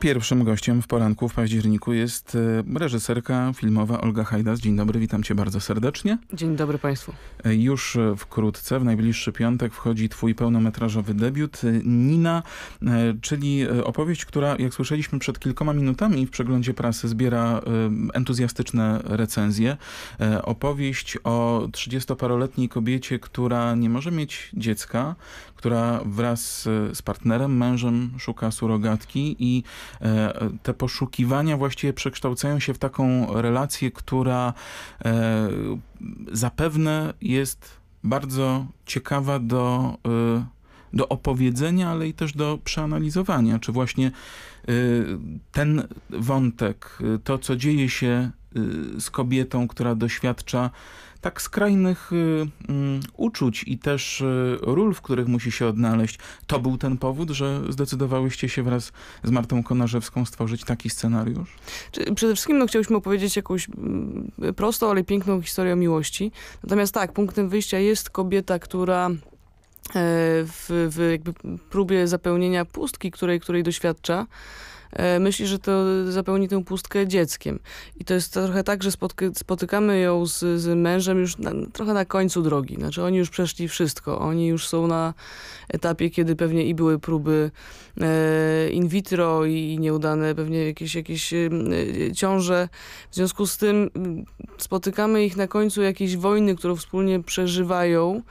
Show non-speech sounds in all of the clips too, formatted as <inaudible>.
Pierwszym gościem w poranku w październiku jest e, reżyserka filmowa Olga Hajdas. Dzień dobry, witam cię bardzo serdecznie. Dzień dobry państwu. E, już wkrótce, w najbliższy piątek wchodzi twój pełnometrażowy debiut e, Nina, czyli opowieść, która jak słyszeliśmy przed kilkoma minutami w przeglądzie prasy zbiera entuzjastyczne recenzje. Opowieść o 30-paroletniej kobiecie, która nie może mieć dziecka, która wraz z partnerem, mężem szuka surogatki i E, te poszukiwania właściwie przekształcają się w taką relację, która e, zapewne jest bardzo ciekawa do, e, do opowiedzenia, ale i też do przeanalizowania, czy właśnie ten wątek, to co dzieje się z kobietą, która doświadcza tak skrajnych y, mm, uczuć i też y, ról, w których musi się odnaleźć, to był ten powód, że zdecydowałyście się wraz z Martą Konarzewską stworzyć taki scenariusz? Przede wszystkim no, chciałyśmy opowiedzieć jakąś mm, prostą, ale piękną historię miłości. Natomiast tak, punktem wyjścia jest kobieta, która e, w, w jakby próbie zapełnienia pustki, której, której doświadcza, E, myśli, że to zapełni tę pustkę dzieckiem. I to jest trochę tak, że spotykamy ją z, z mężem już na, trochę na końcu drogi. Znaczy oni już przeszli wszystko. Oni już są na etapie, kiedy pewnie i były próby e, in vitro i nieudane pewnie jakieś, jakieś e, ciąże. W związku z tym mm, spotykamy ich na końcu jakiejś wojny, którą wspólnie przeżywają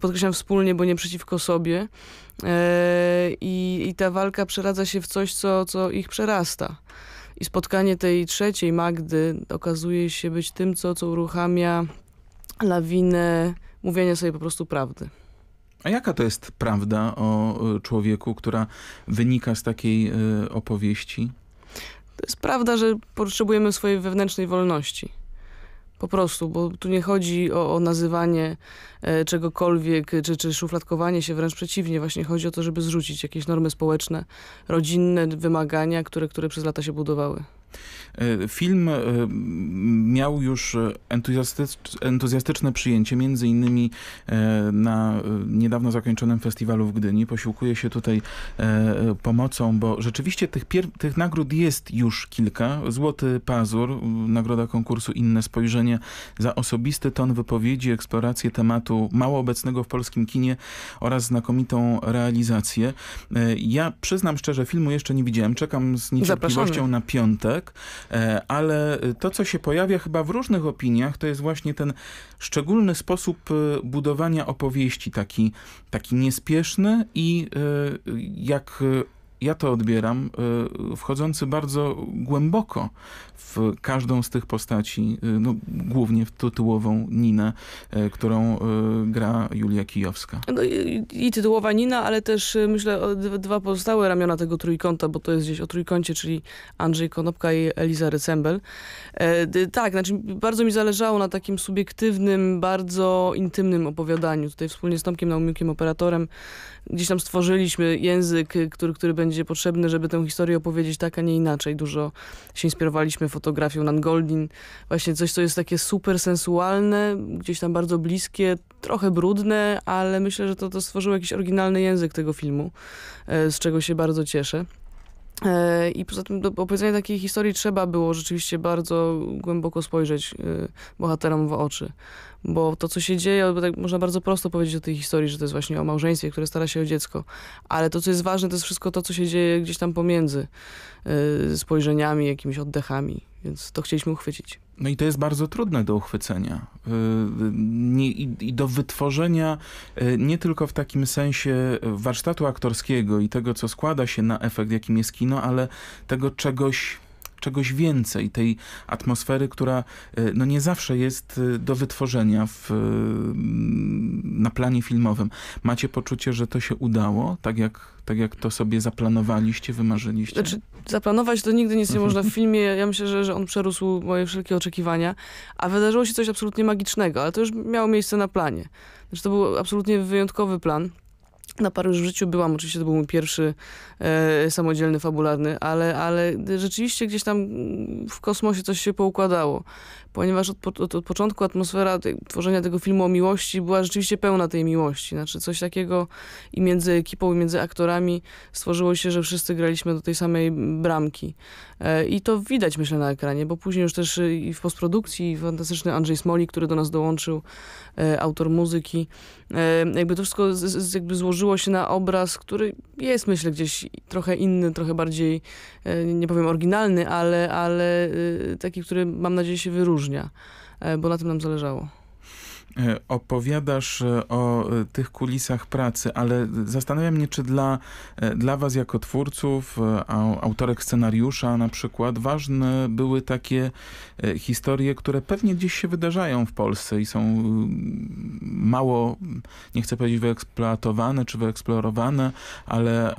podkreślam wspólnie, bo nie przeciwko sobie. E, I, i ta walka przeradza się w coś, co, co ich przerasta. I spotkanie tej trzeciej Magdy okazuje się być tym, co, co uruchamia lawinę mówienia sobie po prostu prawdy. A jaka to jest prawda o e, człowieku, która wynika z takiej e, opowieści? To jest prawda, że potrzebujemy swojej wewnętrznej wolności. Po prostu, bo tu nie chodzi o, o nazywanie e, czegokolwiek, czy, czy szufladkowanie się, wręcz przeciwnie. Właśnie chodzi o to, żeby zrzucić jakieś normy społeczne, rodzinne wymagania, które, które przez lata się budowały. E, film e, miał już e, entuzjastyczne przyjęcie, między innymi na niedawno zakończonym festiwalu w Gdyni. Posiłkuję się tutaj pomocą, bo rzeczywiście tych, tych nagród jest już kilka. Złoty Pazur, nagroda konkursu Inne Spojrzenie za osobisty ton wypowiedzi, eksplorację tematu mało obecnego w polskim kinie oraz znakomitą realizację. Ja przyznam szczerze, filmu jeszcze nie widziałem. Czekam z niecierpliwością Zapraszamy. na piątek tak. E, ale to, co się pojawia chyba w różnych opiniach, to jest właśnie ten szczególny sposób e, budowania opowieści, taki, taki niespieszny i e, jak ja to odbieram, y, wchodzący bardzo głęboko w każdą z tych postaci, y, no, głównie w tytułową Ninę, y, którą gra Julia Kijowska. No i, i tytułowa Nina, ale też myślę o dwa pozostałe ramiona tego trójkąta, bo to jest gdzieś o trójkącie, czyli Andrzej Konopka i Eliza Recembel. E, tak, znaczy bardzo mi zależało na takim subiektywnym, bardzo intymnym opowiadaniu. Tutaj wspólnie z Tomkiem Naumiukiem, operatorem, gdzieś tam stworzyliśmy język, który, który będzie będzie potrzebny, żeby tę historię opowiedzieć tak, a nie inaczej. Dużo się inspirowaliśmy fotografią Nan Goldin. Właśnie coś, co jest takie super sensualne, gdzieś tam bardzo bliskie, trochę brudne, ale myślę, że to, to stworzyło jakiś oryginalny język tego filmu, e, z czego się bardzo cieszę. E, I poza tym do opowiedzenia takiej historii trzeba było rzeczywiście bardzo głęboko spojrzeć e, bohaterom w oczy. Bo to, co się dzieje, tak można bardzo prosto powiedzieć o tej historii, że to jest właśnie o małżeństwie, które stara się o dziecko. Ale to, co jest ważne, to jest wszystko to, co się dzieje gdzieś tam pomiędzy e, spojrzeniami, jakimiś oddechami. Więc to chcieliśmy uchwycić. No i to jest bardzo trudne do uchwycenia y, y, i do wytworzenia y, nie tylko w takim sensie warsztatu aktorskiego i tego, co składa się na efekt, jakim jest kino, ale tego czegoś czegoś więcej, tej atmosfery, która e, no nie zawsze jest e, do wytworzenia w, e, na planie filmowym. Macie poczucie, że to się udało, tak jak tak jak to sobie zaplanowaliście, wymarzyliście? Znaczy, zaplanować to nigdy nic nie można w <laughs> filmie. Ja myślę, że, że on przerósł moje wszelkie oczekiwania, a wydarzyło się coś absolutnie magicznego, ale to już miało miejsce na planie. Znaczy, to był absolutnie wyjątkowy plan na paru już w życiu byłam, oczywiście to był mój pierwszy e, samodzielny, fabularny, ale, ale rzeczywiście gdzieś tam w kosmosie coś się poukładało ponieważ od, od, od, początku atmosfera te, tworzenia tego filmu o miłości była rzeczywiście pełna tej miłości. Znaczy coś takiego i między ekipą, i między aktorami stworzyło się, że wszyscy graliśmy do tej samej bramki. E, I to widać, myślę, na ekranie, bo później już też e, i w postprodukcji, i fantastyczny Andrzej Smoli, który do nas dołączył, e, autor muzyki, e, jakby to wszystko z, z, jakby złożyło się na obraz, który jest, myślę, gdzieś trochę inny, trochę bardziej, e, nie powiem oryginalny, ale, ale e, taki, który mam nadzieję się wyróżni wyróżnia, e, bo na tym nam zależało. E, opowiadasz e, o e, tych kulisach pracy, ale zastanawiam mnie, czy dla, dla was jako twórców, autorek scenariusza na przykład, ważne były takie historie, które pewnie gdzieś się wydarzają w Polsce i są mm, mało, nie chcę powiedzieć wyeksploatowane czy wyeksplorowane, ale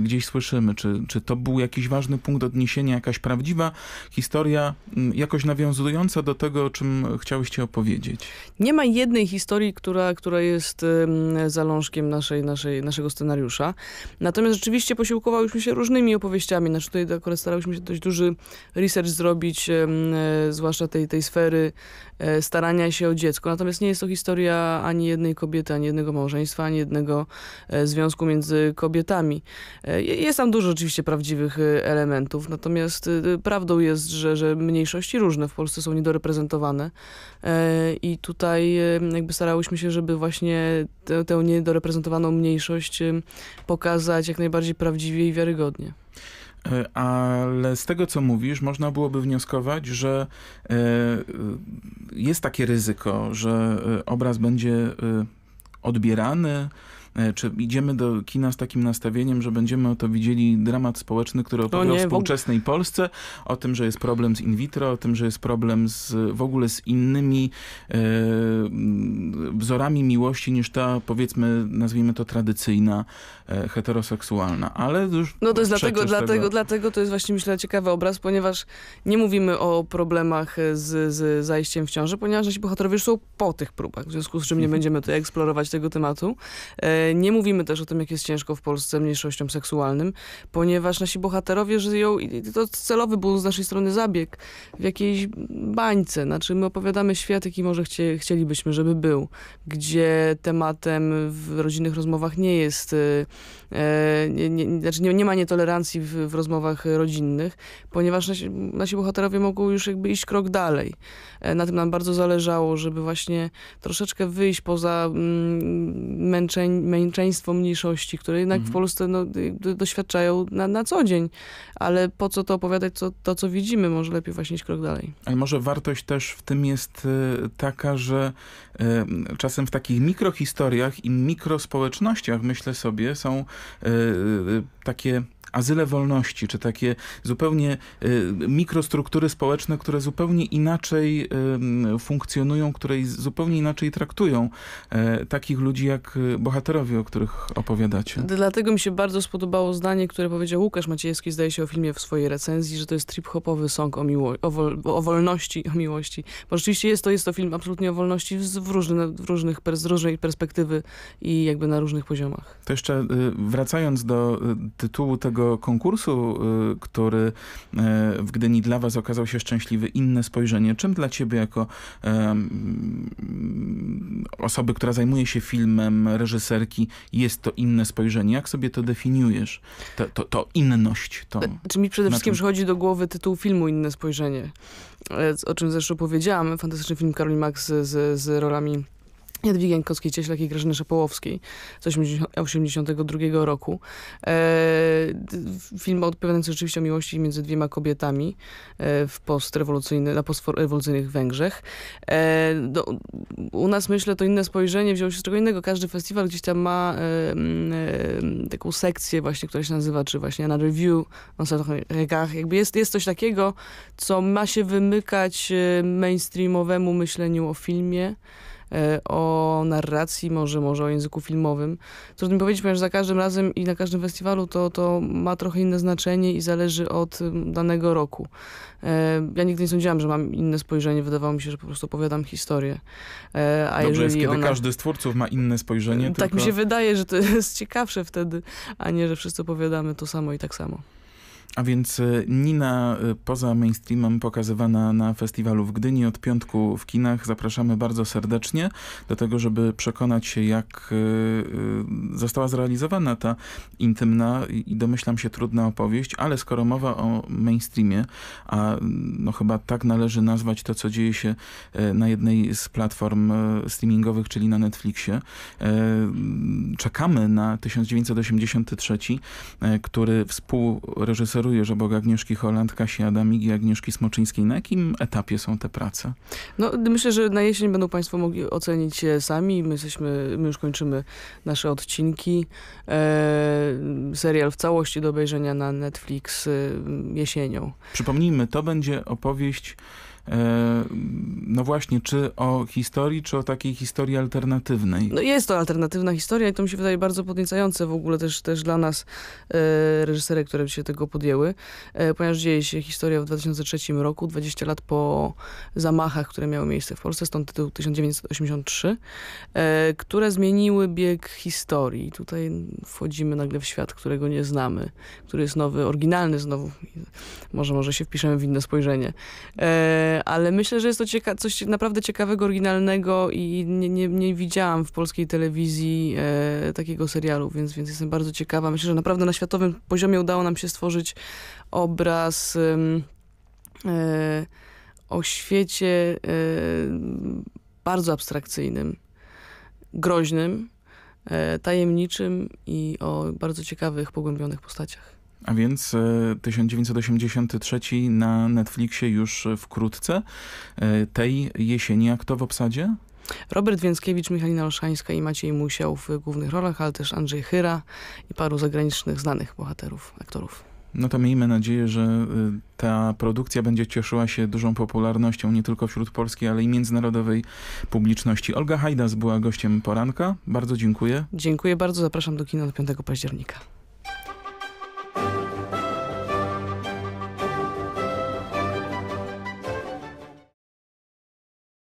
gdzieś słyszymy, czy, czy to był jakiś ważny punkt odniesienia, jakaś prawdziwa historia, mm, jakoś nawiązująca do tego, o czym chciałyście opowiedzieć. Nie ma jednej historii, która, która jest zalążkiem naszej, naszej, naszego scenariusza. Natomiast rzeczywiście posiłkowałyśmy się różnymi opowieściami. Znaczy tutaj akurat starałyśmy się dość duży research zrobić, e, zwłaszcza tej, tej sfery e, starania się o dziecko. Natomiast nie jest to historia ani jednej kobiety, ani jednego małżeństwa, ani jednego e, związku między kobietami. Jest tam dużo oczywiście prawdziwych elementów, natomiast prawdą jest, że, że mniejszości różne w Polsce są niedoreprezentowane i tutaj jakby starałyśmy się, żeby właśnie tę, tę niedoreprezentowaną mniejszość pokazać jak najbardziej prawdziwie i wiarygodnie. E, ale z tego, co mówisz, można byłoby wnioskować, że e, jest takie ryzyko, że e, obraz będzie odbierany, E, czy idziemy do kina z takim nastawieniem, że będziemy o to widzieli dramat społeczny, który no opowiada o współczesnej Polsce, o tym, że jest problem z in vitro, o tym, że jest problem z, w ogóle z innymi e, wzorami miłości niż ta, powiedzmy, nazwijmy to tradycyjna, e, heteroseksualna. Ale już No to jest dlatego, dlatego, dlatego to jest właśnie, myślę, ciekawy obraz, ponieważ nie mówimy o problemach z, z zajściem w ciąży, ponieważ nasi bohaterowie już są po tych próbach, w związku z czym nie będziemy tutaj eksplorować tego tematu. E, nie mówimy też o tym, jak jest ciężko w Polsce mniejszościom seksualnym, ponieważ nasi bohaterowie żyją, i to celowy był z naszej strony zabieg, w jakiejś bańce. Znaczy my opowiadamy świat, jaki może chcielibyśmy, żeby był, gdzie tematem w rodzinnych rozmowach nie jest, y, e, nie, nie, znaczy nie, nie ma nietolerancji w, w, rozmowach rodzinnych, ponieważ nasi, nasi bohaterowie mogą już jakby iść krok dalej. E, na tym nam bardzo zależało, żeby właśnie troszeczkę wyjść poza mm, męczeń, męczeństwo mniejszości, które jednak mhm. w Polsce no, y, doświadczają na, na co dzień. Ale po co to opowiadać, to, to co widzimy, może lepiej właśnie iść krok dalej. Ale może wartość też w tym jest y, taka, że y, czasem w takich mikrohistoriach i mikrospołecznościach, myślę sobie, są takie azyle wolności, czy takie zupełnie y, mikrostruktury społeczne, które zupełnie inaczej funkcjonują, które zupełnie inaczej traktują e, takich ludzi jak y, bohaterowie, o których opowiadacie. Dlatego mi się bardzo spodobało zdanie, które powiedział Łukasz Maciejewski, zdaje się o filmie w swojej recenzji, że to jest trip-hopowy song o, miło o, wol o, wolności, o miłości. Bo rzeczywiście jest to, jest to film absolutnie o wolności w, w różnych, z różnej perspektywy i jakby na różnych poziomach. To jeszcze y, wracając do tytułu tego tego konkursu, y, który y, w Gdyni dla was okazał się szczęśliwy, inne spojrzenie. Czym dla ciebie jako um, osoby, która zajmuje się filmem, reżyserki, jest to inne spojrzenie? Jak sobie to definiujesz? To, to, to inność. To, Czy znaczy, mi przede wszystkim czym... przychodzi do głowy tytuł filmu Inne spojrzenie? E, o czym zresztą powiedziałam. Fantastyczny film Karoli Max z, z rolami Jadwigi Jankowskiej-Cieślak i Grażyny Szapołowskiej z 1982 roku. E, film odpowiadający rzeczywiście o miłości między dwiema kobietami e, w postrewolucyjny, na postrewolucyjnych Węgrzech. E, do, no, u nas, myślę, to inne spojrzenie wzięło się z czego innego. Każdy festiwal gdzieś tam ma e, e, taką sekcję właśnie, która się nazywa, czy właśnie na review, jakby jest, jest coś takiego, co ma się wymykać e, mainstreamowemu myśleniu o filmie. E, o narracji, może, może o języku filmowym. Trudno mi powiedzieć, ponieważ za każdym razem i na każdym festiwalu to, to ma trochę inne znaczenie i zależy od danego roku. E, ja nigdy nie sądziłam, że mam inne spojrzenie. Wydawało mi się, że po prostu opowiadam historię. E, a Dobrze jest, kiedy ona... każdy z twórców ma inne spojrzenie. Tak tylko... mi się wydaje, że to <laughs> jest ciekawsze wtedy, a nie, że wszyscy opowiadamy to samo i tak samo. A więc y, Nina y, poza mainstreamem pokazywana na festiwalu w Gdyni od piątku w kinach. Zapraszamy bardzo serdecznie do tego, żeby przekonać się jak y, została zrealizowana ta intymna i domyślam się trudna opowieść, ale skoro mowa o mainstreamie, a mm, no chyba tak należy nazwać to, co dzieje się na jednej z platform streamingowych, czyli na Netflixie. Mm, czekamy na 1983, który współreżyser reżyserujesz obok Agnieszki Holland, Kasi Adamik i Agnieszki Smoczyńskiej. Na jakim etapie są te prace? No, myślę, że na jesień będą Państwo mogli ocenić je sami. My, jesteśmy, my już kończymy nasze odcinki. E, serial w całości do obejrzenia na Netflix e, jesienią. Przypomnijmy, to będzie opowieść e, no właśnie, czy o historii, czy o takiej historii alternatywnej? No jest to alternatywna historia i to mi się wydaje bardzo podniecające w ogóle też, też dla nas e, reżyserek, które się tego podjęły, e, ponieważ dzieje się historia w 2003 roku, 20 lat po zamachach, które miały miejsce w Polsce, stąd tytuł 1983, e, które zmieniły bieg historii. Tutaj wchodzimy nagle w świat, którego nie znamy, który jest nowy, oryginalny znowu. Może, może się wpiszemy w inne spojrzenie. E, ale myślę, że jest to cieka coś naprawdę ciekawego, oryginalnego i nie, nie, nie widziałam w polskiej telewizji e, takiego serialu, więc, więc jestem bardzo ciekawa. Myślę, że naprawdę na światowym poziomie udało nam się stworzyć obraz e, o świecie e, bardzo abstrakcyjnym, groźnym, e, tajemniczym i o bardzo ciekawych, pogłębionych postaciach. A więc 1983 e, na Netflixie już wkrótce. E, tej jesieni, a kto w obsadzie? Robert Więckiewicz, Michalina Olszańska i Maciej Musiał w głównych rolach, ale też Andrzej Chyra i paru zagranicznych znanych bohaterów, aktorów. No to miejmy nadzieję, że y, ta produkcja będzie cieszyła się dużą popularnością nie tylko wśród polskiej, ale i międzynarodowej publiczności. Olga Hajdas była gościem poranka. Bardzo dziękuję. Dziękuję bardzo. Zapraszam do kina do 5 października.